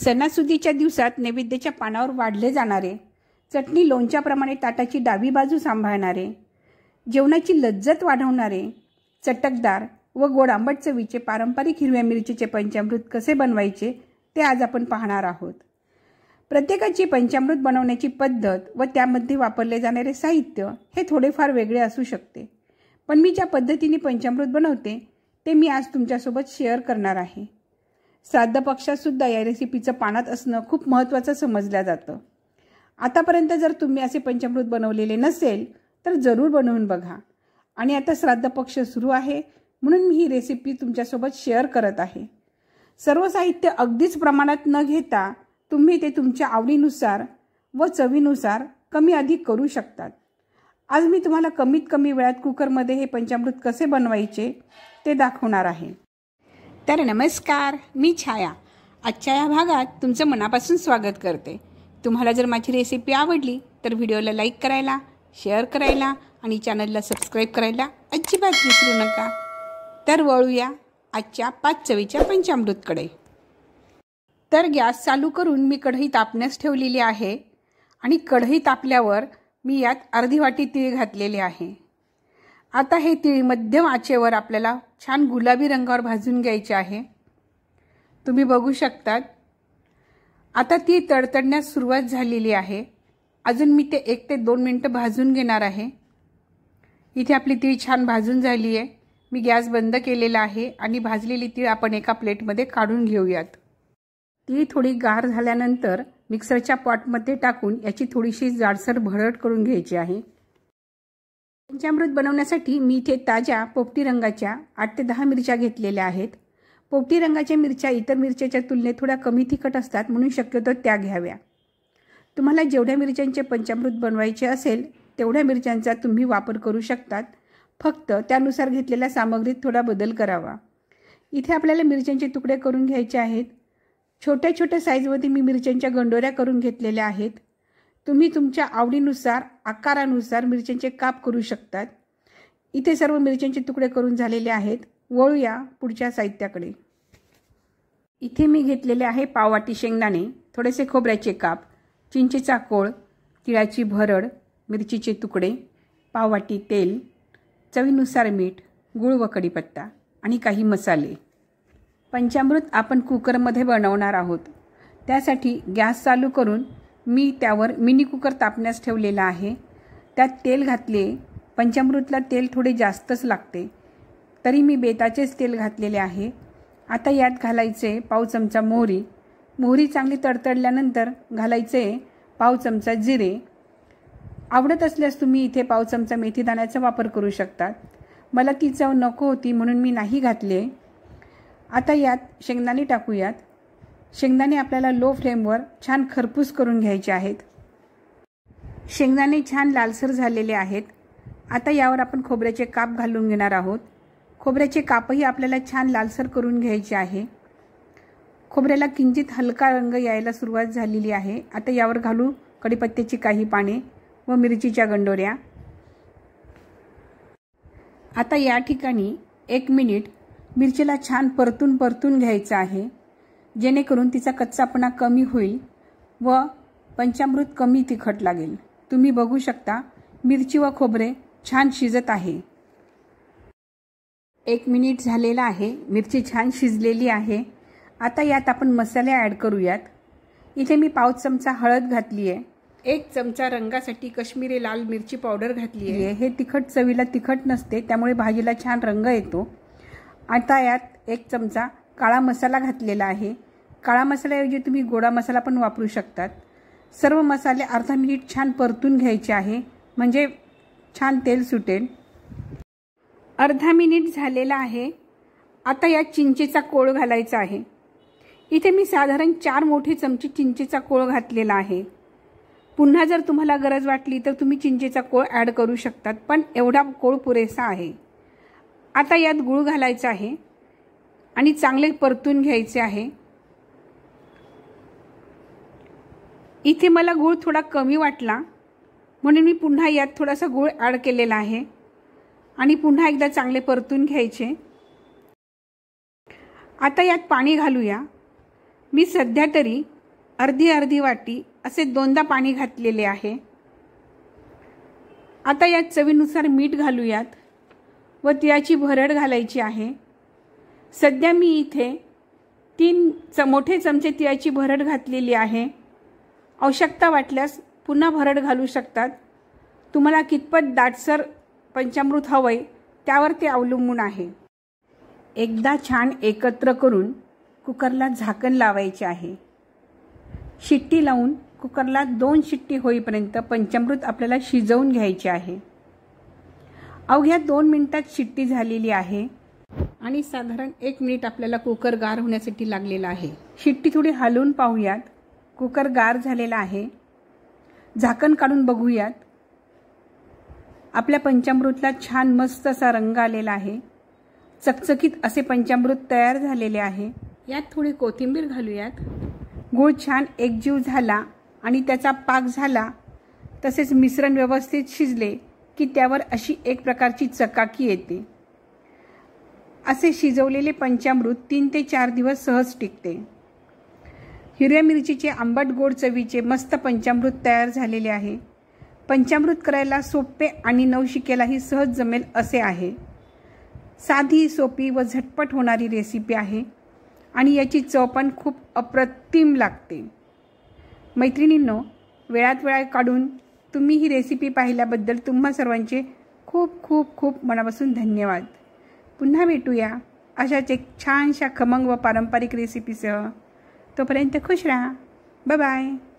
सणासुदीच्या दिवसात नैवेद्याच्या पानावर वाढले जाणारे चटणी लोणच्याप्रमाणे ताटाची डावी बाजू सांभाळणारे जेवणाची लज्जत वाढवणारे चटकदार व गोड आंबट चवीचे पारंपरिक हिरव्या मिरचीचे पंचामृत कसे बनवायचे ते आज आपण पाहणार आहोत प्रत्येकाची पंचामृत बनवण्याची पद्धत व त्यामध्ये वापरले जाणारे साहित्य हे थोडेफार वेगळे असू शकते पण मी ज्या पद्धतीने पंचामृत बनवते ते मी आज तुमच्यासोबत शेअर करणार आहे श्राद्ध पक्षात सुद्धा या रेसिपीचं पानात असणं खूप महत्त्वाचं समजलं जातं आतापर्यंत जर तुम्ही असे पंचामृत बनवलेले नसेल तर जरूर बनवून बघा आणि आता श्राद्ध पक्ष सुरू आहे म्हणून मी ही रेसिपी तुमच्यासोबत शेअर करत आहे सर्व साहित्य अगदीच प्रमाणात न घेता तुम्ही ते तुमच्या आवडीनुसार व चवीनुसार कमी अधिक करू शकतात आज मी तुम्हाला कमीत कमी वेळात कुकरमध्ये हे पंचामृत कसे बनवायचे ते दाखवणार आहे तर नमस्कार मी छाया आजच्या या भागात तुमचं मनापासून स्वागत करते तुम्हाला जर माझी रेसिपी आवडली तर व्हिडिओला लाईक करायला शेअर करायला आणि चॅनलला सबस्क्राईब करायला अजिबात विसरू नका तर वळूया आजच्या पाच चवीच्या पंचामृतकडे तर गॅस चालू करून मी कढई तापण्यास ठेवलेली आहे आणि कढई तापल्यावर मी यात अर्धी वाटी तीळ घातलेले आहे आता हे तीळ मध्यम आचेवर आपल्याला छान गुलाबी रंगावर भाजून घ्यायचे आहे तुम्ही बघू शकतात आता ती तडतडण्यास सुरुवात झालेली आहे अजून मी ते एक ते दोन मिनटं भाजून घेणार आहे इथे आपली तीळ छान भाजून झाली आहे मी गॅस बंद केलेला आहे आणि भाजलेली तीळ आपण एका प्लेटमध्ये काढून घेऊयात तीळ थोडी गार झाल्यानंतर मिक्सरच्या पॉटमध्ये टाकून याची थोडीशी जाडसर भरट करून घ्यायची आहे पंचामृत बनवण्यासाठी मी इथे ताज्या पोपटी रंगाच्या आठ ते दहा मिरच्या घेतलेल्या आहेत पोपटी रंगाच्या मिरच्या इतर मिरच्याच्या तुलनेत थोड्या कमी तिखट असतात म्हणून शक्यतो त्या घ्याव्या तुम्हाला जेवढ्या मिरच्यांचे पंचामृत बनवायचे असेल तेवढ्या मिरच्यांचा तुम्ही वापर करू शकतात फक्त त्यानुसार घेतलेल्या सामग्रीत थोडा बदल करावा इथे आपल्याला मिरच्यांचे तुकडे करून घ्यायचे आहेत छोट्या छोट्या साईजमध्ये मी मिरच्यांच्या गंडोऱ्या करून घेतलेल्या आहेत तुम्ही तुमच्या आवडीनुसार आकारानुसार मिरच्यांचे काप करू शकतात इथे सर्व मिरच्यांचे तुकडे करून झालेले आहेत वळूया पुढच्या साहित्याकडे इथे मी घेतलेले आहे पाववाटी शेंगदाणे थोडेसे खोबऱ्याचे काप चिंचेचा कोळ तिळाची भरड मिरचीचे तुकडे पाववाटी तेल चवीनुसार मीठ गुळ व कढीपत्ता आणि काही मसाले पंचामृत आपण कुकरमध्ये बनवणार आहोत त्यासाठी गॅस चालू करून मी त्यावर मिनी कुकर तापण्यास ठेवलेला आहे त्यात तेल घातले पंचामृतला तेल थोडे जास्तच लागते तरी मी बेताचेच तेल घातलेले आहे आता यात घालायचे पाव चमचा मोहरी मोहरी चांगली तडतडल्यानंतर घालायचे पाव चमचा जिरे आवडत असल्यास तुम्ही इथे पाव चमचा मेथी दाण्याचा वापर करू शकतात मला ती चव नको होती म्हणून मी नाही घातले आता यात शेंगदाणे टाकूयात शेंगदाणे आपल्याला लो फ्लेमवर छान खरपूस करून घ्यायचे आहेत शेंगदाणे छान लालसर झालेले आहेत आता यावर आपण खोबऱ्याचे काप घालून घेणार आहोत खोबऱ्याचे कापही आपल्याला छान लालसर करून घ्यायचे आहे खोबऱ्याला किंचित हलका रंग यायला सुरुवात झालेली आहे आता यावर घालू कडीपत्त्याची काही पाने व मिरचीच्या गंडोऱ्या आता या ठिकाणी एक मिनिट मिरचीला छान परतून परतून घ्यायचं आहे जेणेकरून तिचा कच्चापणा कमी होईल व पंचामृत कमी तिखट लागेल तुम्ही बघू शकता मिरची व खोबरे छान शिजत आहे एक मिनिट झालेला आहे मिरची छान शिजलेली आहे आता यात आपण मसाले ॲड करूयात इथे मी पाव चमचा हळद घातली आहे एक चमचा रंगासाठी कश्मीरी लाल मिरची पावडर घातली आहे हे तिखट चवीला तिखट नसते त्यामुळे भाजीला छान रंग येतो आता यात एक चमचा काळा मसाला घातलेला आहे काळा मसाल्याऐवजी तुम्ही गोडा मसाला पण वापरू शकतात सर्व मसाले अर्धा मिनिट छान परतून घ्यायचे आहे म्हणजे छान तेल सुटेल अर्धा मिनिट झालेला आहे आता या चिंचेचा कोळ घालायचा आहे इथे मी साधारण चार मोठे चमचे चिंचेचा कोळ घातलेला आहे पुन्हा जर तुम्हाला गरज वाटली तर तुम्ही चिंचेचा कोळ ॲड करू शकतात पण एवढा कोळ पुरेसा आहे आता यात गुळ घालायचा आहे आणि चांगले परतून घ्यायचे आहे इथे मला गूळ थोडा कमी वाटला म्हणून मी पुन्हा यात थोडासा गूळ ॲड केलेला आहे आणि पुन्हा एकदा चांगले परतून घ्यायचे आता यात पाणी घालूया मी सध्या तरी अर्धी अर्धी वाटी असे दोनदा पाणी घातलेले आहे आता यात चवीनुसार मीठ घालूयात व तिळाची भरड घालायची आहे सध्या मी इथे तीन च मोठे चमचे तिळाची भरड घातलेली आहे आवश्यकता वाटल्यास पुन्हा भरड घालू शकतात तुम्हाला कितपत दाटसर पंचामृत हवंय त्यावर ते अवलंबून आहे एकदा छान एकत्र करून कुकरला झाकण लावायचे आहे शिट्टी लावून कुकरला दोन शिट्टी होईपर्यंत पंचामृत आपल्याला शिजवून घ्यायचे आहे अवघ्या दोन मिनिटात शिट्टी झालेली आहे आणि साधारण एक मिनिट आपल्याला कुकर गार होण्यासाठी लागलेला आहे शिट्टी थोडी हलवून पाहूयात कुकर गार झालेला आहे झाकण काढून बघूयात आपल्या पंचामृतला छान मस्त असा रंग आलेला आहे चकचकीत असे पंचामृत तयार झालेले आहे यात थोडी कोथिंबीर घालूयात गूळ छान एकजीव झाला आणि त्याचा पाक झाला तसेच मिश्रण व्यवस्थित शिजले की त्यावर अशी एक प्रकारची चकाकी येते असे शिजवलेले पंचामृत तीन ते चार दिवस सहज टिकते हिरव्या मिरचीचे आंबट गोड चवीचे मस्त पंचामृत तयार झालेले आहे पंचामृत करायला सोपे आणि नवशिकेलाही सहज जमेल असे आहे साधी सोपी व झटपट होणारी रेसिपी आहे आणि याची चव पण खूप अप्रतिम लागते मैत्रिणींनो वेळात वेळा काढून तुम्ही ही रेसिपी पाहिल्याबद्दल तुम्हा सर्वांचे खूप खूप खूप मनापासून धन्यवाद पुन्हा भेटूया अशाच एक छानशा खमंग व पारंपरिक रेसिपीसह तोपर्यंत खुश राहा बाय